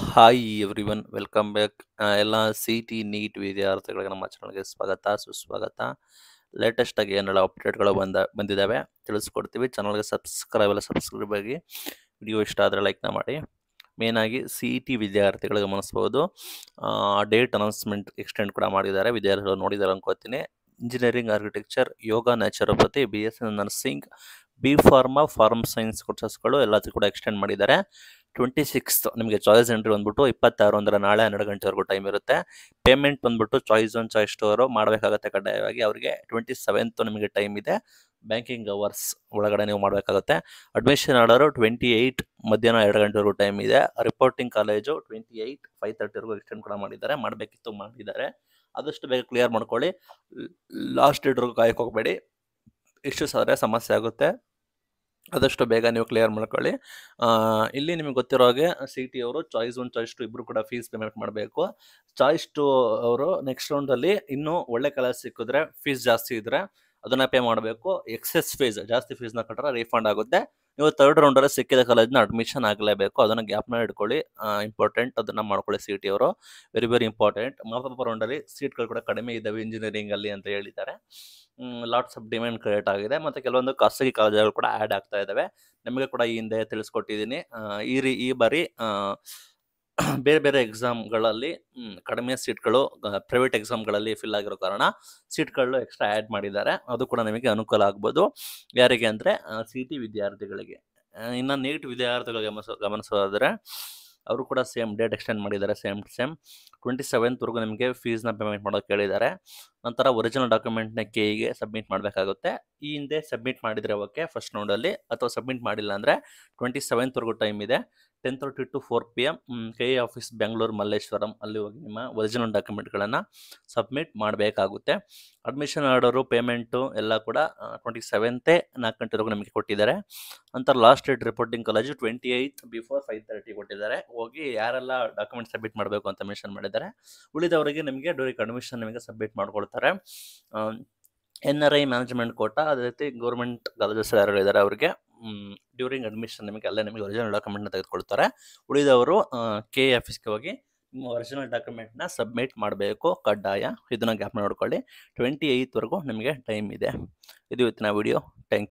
hi everyone welcome back ಎಲ್ಲ C T NEET ವಿದ್ಯಾರ್ಥಿಗಳಿಗೆ ನಮ್ಮ ಚಾನಲ್ಗೆ ಸ್ವಾಗತ ಸುಸ್ವಾಗತ ಲೇಟೆಸ್ಟಾಗಿ ಏನೆಲ್ಲ ಅಪ್ಡೇಟ್ಗಳು ಬಂದ ಬಂದಿದ್ದಾವೆ ತಿಳಿಸ್ಕೊಡ್ತೀವಿ ಚಾನಲ್ಗೆ ಸಬ್ಸ್ಕ್ರೈಬ್ ಎಲ್ಲ ಸಬ್ಸ್ಕ್ರೈಬ್ ಆಗಿ ವಿಡಿಯೋ ಇಷ್ಟ ಆದರೆ ಲೈಕ್ನ ಮಾಡಿ ಮೇನಾಗಿ ಸಿ ಇ ಟಿ ವಿದ್ಯಾರ್ಥಿಗಳಿಗೆ ಗಮನಿಸ್ಬೋದು ಡೇಟ್ ಅನೌನ್ಸ್ಮೆಂಟ್ ಎಕ್ಸ್ಟೆಂಡ್ ಕೂಡ ಮಾಡಿದ್ದಾರೆ ವಿದ್ಯಾರ್ಥಿಗಳು ನೋಡಿದ್ದಾರೆ ಅನ್ಕೋತೀನಿ engineering architecture yoga naturopathy B S N nursing B pharma pharm science ಕೋರ್ಸಸ್ಗಳು ಎಲ್ಲದಕ್ಕೂ ಕೂಡ ಎಕ್ಸ್ಟೆಂಡ್ ಮಾಡಿದ್ದಾರೆ ಟ್ವೆಂಟಿ ಸಿಕ್ಸ್ ನಿಮಗೆ ಚಾಯ್ಸ್ ಎಂಟ್ರಿ ಬಂದ್ಬಿಟ್ಟು ಇಪ್ಪತ್ತಾರು ಅಂದ್ರೆ ನಾಳೆ ಹನ್ನೆರಡು ಗಂಟೆವರೆಗೂ ಟೈಮ್ ಇರುತ್ತೆ ಪೇಮೆಂಟ್ ಬಂದ್ಬಿಟ್ಟು ಚಾಯ್ಸ್ ಒನ್ ಚಾಯ್ಸ್ ಸ್ಟೋರ್ ಅವರು ಮಾಡಬೇಕಾಗುತ್ತೆ ಕಡ್ಡಾಯವಾಗಿ ಅವರಿಗೆ ಟ್ವೆಂಟಿ ಸೆವೆಂತ್ ನಿಮಗೆ ಟೈಮ್ ಇದೆ ಬ್ಯಾಂಕಿಂಗ್ ಅವರ್ಸ್ ಒಳಗಡೆ ನೀವು ಮಾಡಬೇಕಾಗುತ್ತೆ ಅಡ್ಮಿಷನ್ ಆಡೋರು ಟ್ವೆಂಟಿ ಏಯ್ಟ್ ಮಧ್ಯಾಹ್ನ ಎರಡು ಗಂಟೆವರೆಗೂ ಟೈಮ್ ಇದೆ reporting college twenty eight five ತರ್ಟಿವರೆಗೂ ಎಕ್ಸ್ಟೆಂಡ್ ಕೂಡ ಮಾಡಿದ್ದಾರೆ ಮಾಡಬೇಕಿತ್ತು ಮಾಡಿದ್ದಾರೆ ಆದಷ್ಟು ಬೇಗ ಕ್ಲಿಯರ್ ಮಾಡ್ಕೊಳ್ಳಿ ಲಾಸ್ಟ್ ಡೇಟ್ವರೆಗೂ ಕಾಯಕ್ಕೆ ಹೋಗಬೇಡಿ ಇಶ್ಯೂಸ್ ಆದರೆ ಸಮಸ್ಯೆ ಆಗುತ್ತೆ ಆದಷ್ಟು ಬೇಗ ನೀವು ಕ್ಲಿಯರ್ ಮಾಡ್ಕೊಳ್ಳಿ ಇಲ್ಲಿ ನಿಮಗೆ ಗೊತ್ತಿರೋ ಹಾಗೆ ಸಿ ಟಿ ಅವರು ಚಾಯ್ಸ್ ಒನ್ ಚಾಯ್ಸ್ ಟು ಇಬ್ಬರು ಕೂಡ ಫೀಸ್ ಪೇಮೆಂಟ್ ಮಾಡಬೇಕು ಚಾಯ್ಸ್ ಟು ಅವರು ನೆಕ್ಸ್ಟ್ ರೌಂಡಲ್ಲಿ ಇನ್ನೂ ಒಳ್ಳೆ ಕಲರ್ ಸಿಕ್ಕಿದ್ರೆ ಫೀಸ್ ಜಾಸ್ತಿ ಇದ್ದರೆ ಅದನ್ನು ಪೇ ಮಾಡಬೇಕು ಎಕ್ಸೆಸ್ ಫೀಸ್ ಜಾಸ್ತಿ ಫೀಸ್ನ ಕಟ್ಟರೆ ರೀಫಂಡ್ ಆಗುತ್ತೆ ನೀವು ತರ್ಡ್ ರೌಂಡಲ್ಲಿ ಸಿಕ್ಕಿದ ಕಾಲೇಜ್ನ ಅಡ್ಮಿಷನ್ ಆಗಲೇಬೇಕು ಅದನ್ನು ಗ್ಯಾಪ್ನ ಇಟ್ಕೊಳ್ಳಿ ಇಂಪಾರ್ಟೆಂಟ್ ಅದನ್ನು ಮಾಡ್ಕೊಳ್ಳಿ ಸಿ ಟಿ ಅವರು ವೆರಿ ವೆರಿ ಇಂಪಾರ್ಟೆಂಟ್ ಮಾಪಪ್ಪ ರೌಂಡಲ್ಲಿ ಸೀಟ್ಗಳು ಕೂಡ ಕಡಿಮೆ ಇದ್ದಾವೆ ಇಂಜಿನಿಯರಿಂಗಲ್ಲಿ ಅಂತ ಹೇಳಿದ್ದಾರೆ ಲಾಟ್ಸ್ ಆಫ್ ಡಿಮ್ಯಾಂಡ್ ಕ್ರಿಯೇಟ್ ಆಗಿದೆ ಮತ್ತು ಕೆಲವೊಂದು ಖಾಸಗಿ ಕಾಲೇಜುಗಳು ಕೂಡ ಆ್ಯಡ್ ಆಗ್ತಾ ಇದ್ದಾವೆ ನಿಮಗೆ ಕೂಡ ಈ ಹಿಂದೆ ತಿಳಿಸ್ಕೊಟ್ಟಿದ್ದೀನಿ ಈ ರೀ ಈ ಬಾರಿ ಬೇರೆ ಬೇರೆ ಎಕ್ಸಾಮ್ಗಳಲ್ಲಿ ಕಡಿಮೆ ಸೀಟ್ಗಳು ಪ್ರೈವೇಟ್ ಎಕ್ಸಾಮ್ಗಳಲ್ಲಿ ಫಿಲ್ ಆಗಿರೋ ಕಾರಣ ಸೀಟ್ಗಳು ಎಕ್ಸ್ಟ್ರಾ ಆ್ಯಡ್ ಮಾಡಿದ್ದಾರೆ ಅದು ಕೂಡ ನಿಮಗೆ ಅನುಕೂಲ ಆಗ್ಬೋದು ಯಾರಿಗೆ ಅಂದರೆ ಸಿ ಟಿ ವಿದ್ಯಾರ್ಥಿಗಳಿಗೆ ಇನ್ನು ನೀಟ್ ವಿದ್ಯಾರ್ಥಿಗಳು ಗಮನಿಸ ಗಮನಿಸೋದಾದರೆ ಅವರು ಕೂಡ ಸೇಮ್ ಡೇಟ್ ಎಕ್ಸ್ಟೆಂಡ್ ಮಾಡಿದ್ದಾರೆ ಸೇಮ್ ಸೇಮ್ ಟ್ವೆಂಟಿ ಸೆವೆಂತ್ವರೆಗೂ ನಿಮಗೆ ಫೀಸ್ನ ಪೇಮೆಂಟ್ ಮಾಡೋಕ್ಕೆ ಹೇಳಿದ್ದಾರೆ ನಂತರ ಒರಿಜಿನಲ್ ಡಾಕ್ಯುಮೆಂಟ್ನ ಗೆ ಸಬ್ಮಿಟ್ ಮಾಡಬೇಕಾಗುತ್ತೆ ಈ ಹಿಂದೆ ಸಬ್ಮಿಟ್ ಮಾಡಿದರೆ ಓಕೆ ಫಸ್ಟ್ ನೋಡಲ್ಲಿ ಅಥವಾ ಸಬ್ಮಿಟ್ ಮಾಡಿಲ್ಲ ಅಂದರೆ ಟ್ವೆಂಟಿ ಸೆವೆಂತ್ವರೆಗೂ ಟೈಮ್ ಇದೆ ten thirty to four P M K A office Bengaluru Malleshwaram ಅಲ್ಲಿ ಹೋಗಿ ನಿಮ್ಮ ಒರಿಜಿನಲ್ ಡಾಕ್ಯುಮೆಂಟ್ಗಳನ್ನು ಸಬ್ಮಿಟ್ ಮಾಡಬೇಕಾಗುತ್ತೆ ಅಡ್ಮಿಷನ್ ಆರ್ಡರು ಪೇಮೆಂಟು ಎಲ್ಲ ಕೂಡ ಟ್ವೆಂಟಿ ಸೆವೆಂತೇ ನಾಲ್ಕು ಗಂಟೆವರೆಗೂ ನಮಗೆ ಕೊಟ್ಟಿದ್ದಾರೆ ನಂತರ last date reporting college twenty eighth before five thirty ಕೊಟ್ಟಿದ್ದಾರೆ ಹೋಗಿ ಯಾರೆಲ್ಲ ಡಾಕ್ಯುಮೆಂಟ್ ಸಬ್ಮಿಟ್ ಮಾಡಬೇಕು ಅಂತ ಮೆನ್ಷನ್ ಮಾಡಿದ್ದಾರೆ ಉಳಿದವರಿಗೆ ನಿಮಗೆ ಡ್ಯೂರಿಂಗ್ ಅಡ್ಮಿಷನ್ ನಿಮಗೆ ಸಬ್ಮಿಟ್ ಮಾಡ್ಕೊಳ್ತಾರೆ ಮಾಡ್ತಾರೆ N R I management quota ಅದೇ ರೀತಿ ಗೌರ್ಮೆಂಟ್ ಕಾಲೇಜಸ್ ಯಾರು ಇದ್ದಾರೆ ಅವರಿಗೆ ಡ್ಯೂರಿಂಗ್ ಅಡ್ಮಿಷನ್ ನಿಮಗೆ ಅಲ್ಲೇ ನಿಮಗೆ ಒರಿಜಿನಲ್ ಡಾಕ್ಯುಮೆಂಟ್ನ ತೆಗೆದುಕೊಳ್ತಾರೆ ಉಳಿದವರು ಕೆ ಎ ಆಫೀಸ್ಗೆ ಹೋಗಿ ನಿಮ್ಮ ಒರಿಜಿನಲ್ ಡಾಕ್ಯುಮೆಂಟ್ನ ಸಬ್ಮಿಟ್ ಮಾಡಬೇಕು ಕಡ್ಡಾಯ ಇದನ್ನ ಗ್ಯಾಪ್ ನೋಡ್ಕೊಳ್ಳಿ ಟ್ವೆಂಟಿ ಏಯ್ತ್ವರೆಗೂ ನಿಮಗೆ ಟೈಮ್ ಇದೆ ಇದು ಇವತ್ತಿನ ವಿಡಿಯೋ ಥ್ಯಾಂಕ್